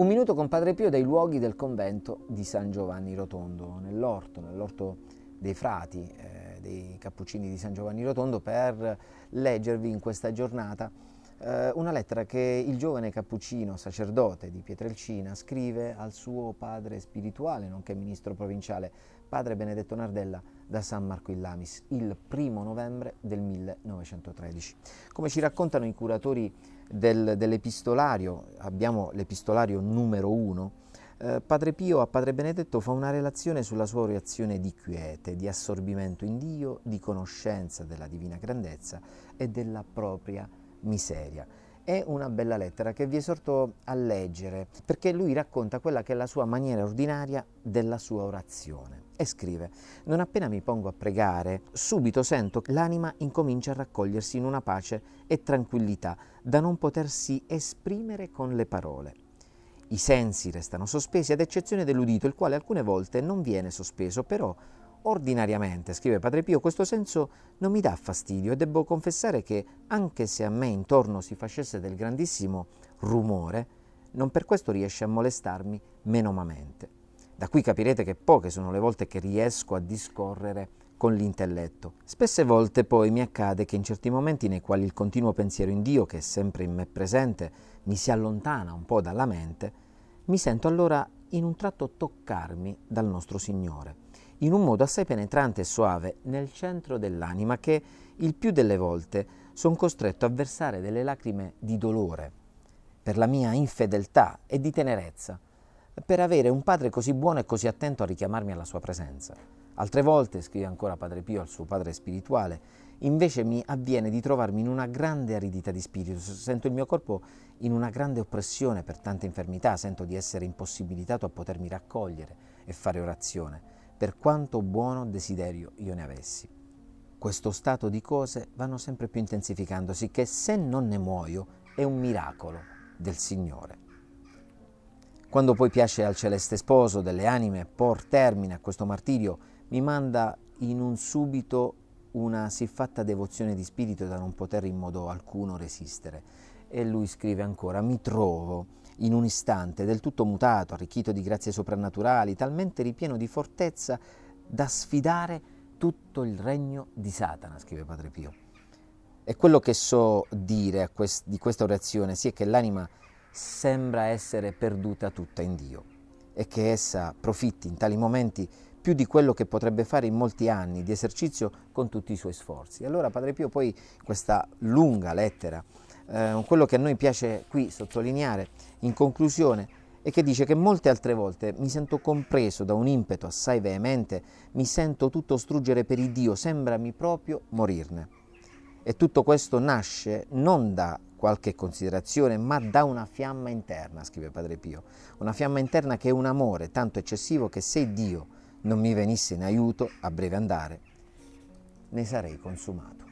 Un minuto con Padre Pio dai luoghi del convento di San Giovanni Rotondo, nell'orto, nell'orto dei frati, eh, dei cappuccini di San Giovanni Rotondo, per leggervi in questa giornata eh, una lettera che il giovane cappuccino sacerdote di Pietrelcina scrive al suo padre spirituale, nonché ministro provinciale, padre Benedetto Nardella, da San Marco in Lamis, il primo novembre del 1913. Come ci raccontano i curatori del, dell'epistolario, abbiamo l'epistolario numero uno, eh, padre Pio a Padre Benedetto fa una relazione sulla sua reazione di quiete, di assorbimento in Dio, di conoscenza della divina grandezza e della propria miseria. È una bella lettera che vi esorto a leggere perché lui racconta quella che è la sua maniera ordinaria della sua orazione e scrive Non appena mi pongo a pregare, subito sento che l'anima incomincia a raccogliersi in una pace e tranquillità da non potersi esprimere con le parole. I sensi restano sospesi ad eccezione dell'udito, il quale alcune volte non viene sospeso, però ordinariamente, scrive Padre Pio, questo senso non mi dà fastidio e devo confessare che anche se a me intorno si facesse del grandissimo rumore, non per questo riesce a molestarmi menomamente. Da qui capirete che poche sono le volte che riesco a discorrere con l'intelletto. Spesse volte poi mi accade che in certi momenti nei quali il continuo pensiero in Dio, che è sempre in me presente, mi si allontana un po' dalla mente, mi sento allora in un tratto toccarmi dal nostro Signore in un modo assai penetrante e soave nel centro dell'anima che il più delle volte sono costretto a versare delle lacrime di dolore per la mia infedeltà e di tenerezza, per avere un padre così buono e così attento a richiamarmi alla sua presenza. Altre volte, scrive ancora Padre Pio al suo padre spirituale, invece mi avviene di trovarmi in una grande aridità di spirito, sento il mio corpo in una grande oppressione per tante infermità, sento di essere impossibilitato a potermi raccogliere e fare orazione per quanto buono desiderio io ne avessi. Questo stato di cose vanno sempre più intensificandosi che se non ne muoio è un miracolo del Signore. Quando poi piace al celeste sposo delle anime por termine a questo martirio, mi manda in un subito una siffatta devozione di spirito da non poter in modo alcuno resistere e lui scrive ancora, mi trovo in un istante del tutto mutato, arricchito di grazie soprannaturali, talmente ripieno di fortezza da sfidare tutto il regno di Satana, scrive Padre Pio. E quello che so dire quest- di questa orazione sì è che l'anima sembra essere perduta tutta in Dio e che essa profitti in tali momenti più di quello che potrebbe fare in molti anni di esercizio con tutti i suoi sforzi. Allora Padre Pio poi questa lunga lettera eh, quello che a noi piace qui sottolineare in conclusione è che dice che molte altre volte mi sento compreso da un impeto assai veemente, mi sento tutto struggere per il Dio, sembrami proprio morirne. E tutto questo nasce non da qualche considerazione, ma da una fiamma interna, scrive Padre Pio, una fiamma interna che è un amore tanto eccessivo che se Dio non mi venisse in aiuto, a breve andare, ne sarei consumato.